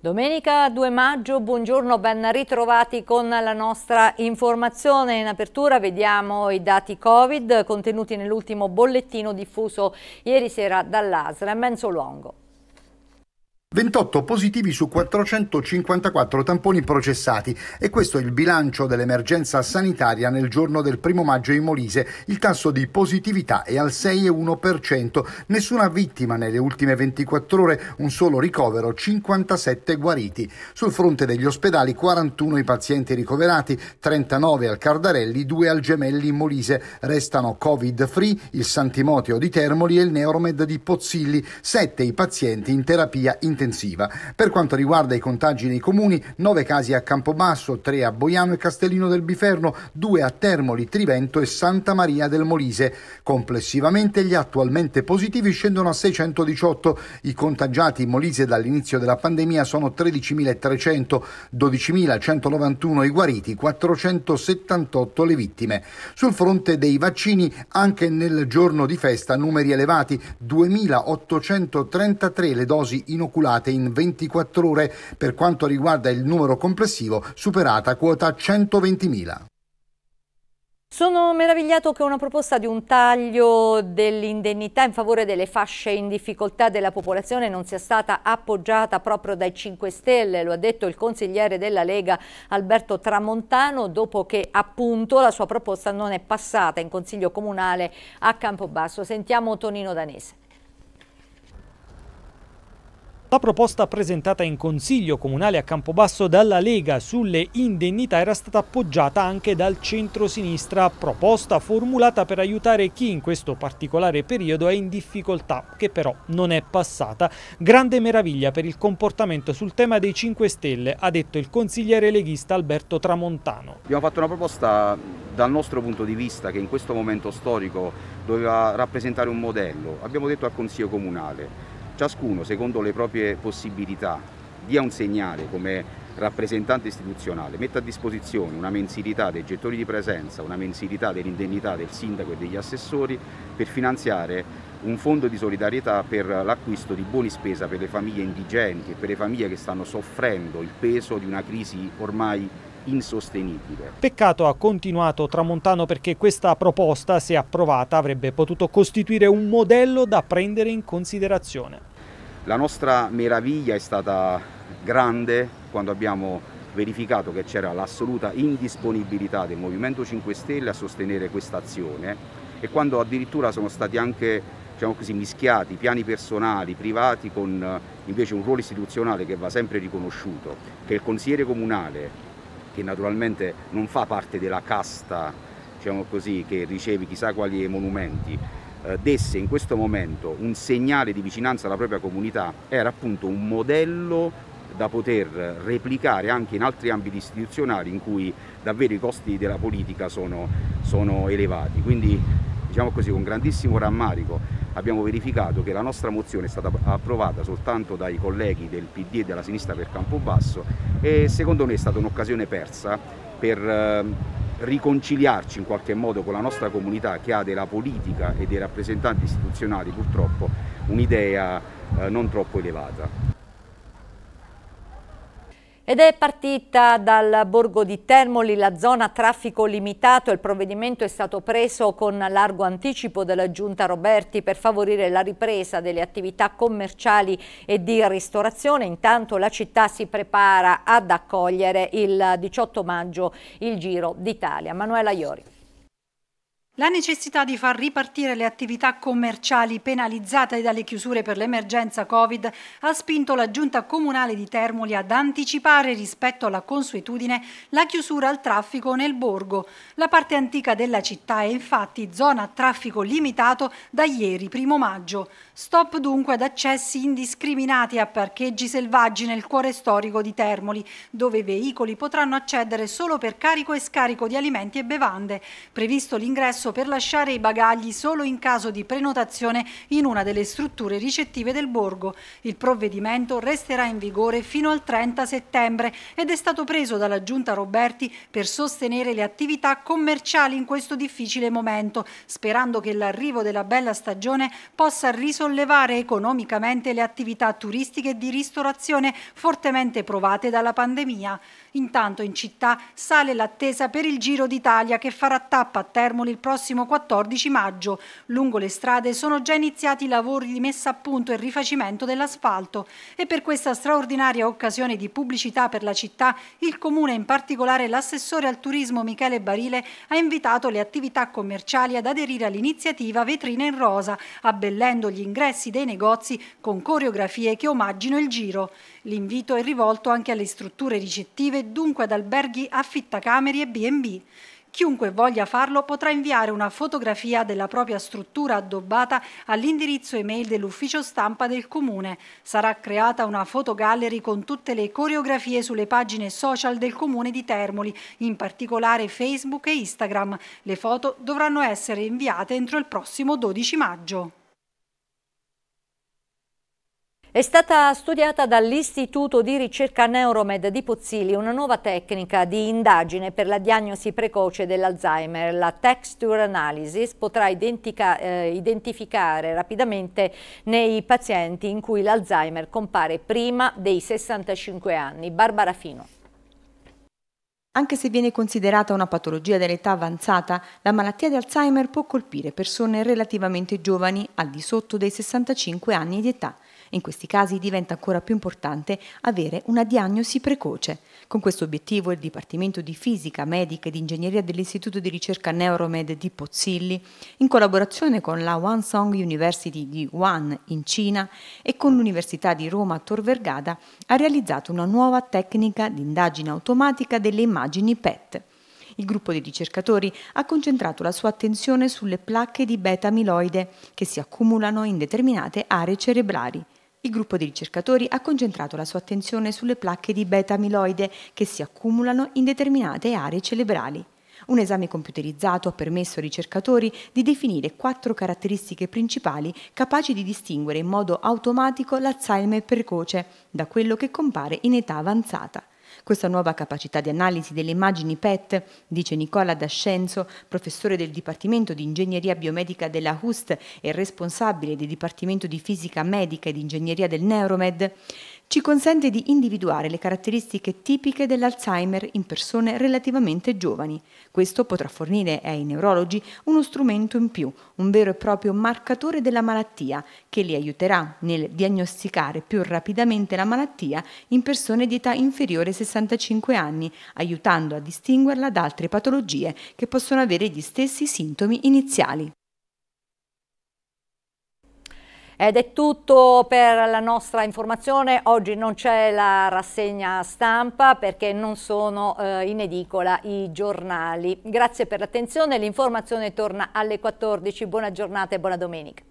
Domenica 2 maggio, buongiorno, ben ritrovati con la nostra informazione. In apertura vediamo i dati Covid contenuti nell'ultimo bollettino diffuso ieri sera dall'ASRA. Menzo Longo. 28 positivi su 454 tamponi processati e questo è il bilancio dell'emergenza sanitaria nel giorno del primo maggio in Molise. Il tasso di positività è al 6,1%, nessuna vittima nelle ultime 24 ore, un solo ricovero, 57 guariti. Sul fronte degli ospedali 41 i pazienti ricoverati, 39 al Cardarelli, 2 al Gemelli in Molise. Restano Covid free il Santimoteo di Termoli e il Neuromed di Pozzilli, 7 i pazienti in terapia intensiva intensiva. Per quanto riguarda i contagi nei comuni, 9 casi a Campobasso, 3 a Boiano e Castellino del Biferno, 2 a Termoli, Trivento e Santa Maria del Molise. Complessivamente gli attualmente positivi scendono a 618. I contagiati in Molise dall'inizio della pandemia sono 13.300, 12.191 i guariti, 478 le vittime. Sul fronte dei vaccini, anche nel giorno di festa numeri elevati, 2.833 le dosi inoculate calcolate in 24 ore per quanto riguarda il numero complessivo superata quota 120.000. Sono meravigliato che una proposta di un taglio dell'indennità in favore delle fasce in difficoltà della popolazione non sia stata appoggiata proprio dai 5 Stelle, lo ha detto il consigliere della Lega Alberto Tramontano dopo che appunto la sua proposta non è passata in Consiglio Comunale a Campobasso. Sentiamo Tonino Danese. La proposta presentata in Consiglio Comunale a Campobasso dalla Lega sulle indennità era stata appoggiata anche dal centro-sinistra, proposta formulata per aiutare chi in questo particolare periodo è in difficoltà, che però non è passata. Grande meraviglia per il comportamento sul tema dei 5 Stelle, ha detto il consigliere leghista Alberto Tramontano. Abbiamo fatto una proposta dal nostro punto di vista che in questo momento storico doveva rappresentare un modello. Abbiamo detto al Consiglio Comunale ciascuno secondo le proprie possibilità dia un segnale come rappresentante istituzionale, metta a disposizione una mensilità dei gettori di presenza, una mensilità dell'indennità del sindaco e degli assessori per finanziare un fondo di solidarietà per l'acquisto di buoni spesa per le famiglie indigenti e per le famiglie che stanno soffrendo il peso di una crisi ormai insostenibile. Peccato ha continuato Tramontano perché questa proposta, se approvata, avrebbe potuto costituire un modello da prendere in considerazione. La nostra meraviglia è stata grande quando abbiamo verificato che c'era l'assoluta indisponibilità del Movimento 5 Stelle a sostenere questa azione e quando addirittura sono stati anche diciamo così, mischiati piani personali, privati con eh, invece un ruolo istituzionale che va sempre riconosciuto, che il consigliere comunale che naturalmente non fa parte della casta, diciamo così, che riceve chissà quali monumenti, eh, desse in questo momento un segnale di vicinanza alla propria comunità, era appunto un modello da poter replicare anche in altri ambiti istituzionali in cui davvero i costi della politica sono, sono elevati. Quindi diciamo così, con grandissimo rammarico abbiamo verificato che la nostra mozione è stata approvata soltanto dai colleghi del PD e della sinistra per Campobasso e secondo me è stata un'occasione persa per eh, riconciliarci in qualche modo con la nostra comunità che ha della politica e dei rappresentanti istituzionali purtroppo un'idea eh, non troppo elevata. Ed è partita dal borgo di Termoli la zona traffico limitato. Il provvedimento è stato preso con largo anticipo della Giunta Roberti per favorire la ripresa delle attività commerciali e di ristorazione. Intanto la città si prepara ad accogliere il 18 maggio il Giro d'Italia. Manuela Iori. La necessità di far ripartire le attività commerciali penalizzate dalle chiusure per l'emergenza Covid ha spinto la Giunta Comunale di Termoli ad anticipare rispetto alla consuetudine la chiusura al traffico nel borgo. La parte antica della città è infatti zona a traffico limitato da ieri, primo maggio. Stop dunque ad accessi indiscriminati a parcheggi selvaggi nel cuore storico di Termoli, dove i veicoli potranno accedere solo per carico e scarico di alimenti e bevande. Previsto l'ingresso prezzo per lasciare i bagagli solo in caso di prenotazione in una delle strutture ricettive del borgo. Il provvedimento resterà in vigore fino al 30 settembre ed è stato preso dalla Giunta Roberti per sostenere le attività commerciali in questo difficile momento, sperando che l'arrivo della bella stagione possa risollevare economicamente le attività turistiche di ristorazione fortemente provate dalla pandemia. Intanto in città sale l'attesa per il Giro d'Italia che farà tappa a Termoli il prossimo 14 maggio. Lungo le strade sono già iniziati i lavori di messa a punto e rifacimento dell'asfalto e per questa straordinaria occasione di pubblicità per la città il Comune, in particolare l'assessore al turismo Michele Barile, ha invitato le attività commerciali ad aderire all'iniziativa Vetrina in Rosa, abbellendo gli ingressi dei negozi con coreografie che omaggino il Giro. L'invito è rivolto anche alle strutture ricettive serve dunque ad alberghi, affittacameri e B&B. Chiunque voglia farlo potrà inviare una fotografia della propria struttura addobbata all'indirizzo email dell'ufficio stampa del comune. Sarà creata una fotogallery con tutte le coreografie sulle pagine social del comune di Termoli, in particolare Facebook e Instagram. Le foto dovranno essere inviate entro il prossimo 12 maggio. È stata studiata dall'Istituto di ricerca Neuromed di Pozzili una nuova tecnica di indagine per la diagnosi precoce dell'Alzheimer. La texture analysis potrà eh, identificare rapidamente nei pazienti in cui l'Alzheimer compare prima dei 65 anni. Barbara Fino. Anche se viene considerata una patologia dell'età avanzata, la malattia di Alzheimer può colpire persone relativamente giovani, al di sotto dei 65 anni di età. In questi casi diventa ancora più importante avere una diagnosi precoce. Con questo obiettivo il Dipartimento di Fisica, Medica ed Ingegneria dell'Istituto di ricerca Neuromed di Pozzilli, in collaborazione con la Wansong University di Wuhan in Cina e con l'Università di Roma Tor Vergata, ha realizzato una nuova tecnica di indagine automatica delle immagini PET. Il gruppo di ricercatori ha concentrato la sua attenzione sulle placche di beta-amiloide che si accumulano in determinate aree cerebrali. Il gruppo di ricercatori ha concentrato la sua attenzione sulle placche di beta-amiloide che si accumulano in determinate aree cerebrali. Un esame computerizzato ha permesso ai ricercatori di definire quattro caratteristiche principali capaci di distinguere in modo automatico l'Alzheimer precoce da quello che compare in età avanzata. Questa nuova capacità di analisi delle immagini PET, dice Nicola D'Ascenzo, professore del Dipartimento di Ingegneria Biomedica della HUST e responsabile del Dipartimento di Fisica Medica e di Ingegneria del Neuromed, ci consente di individuare le caratteristiche tipiche dell'Alzheimer in persone relativamente giovani. Questo potrà fornire ai neurologi uno strumento in più, un vero e proprio marcatore della malattia, che li aiuterà nel diagnosticare più rapidamente la malattia in persone di età inferiore ai 65 anni, aiutando a distinguerla da altre patologie che possono avere gli stessi sintomi iniziali. Ed è tutto per la nostra informazione, oggi non c'è la rassegna stampa perché non sono eh, in edicola i giornali. Grazie per l'attenzione, l'informazione torna alle 14, buona giornata e buona domenica.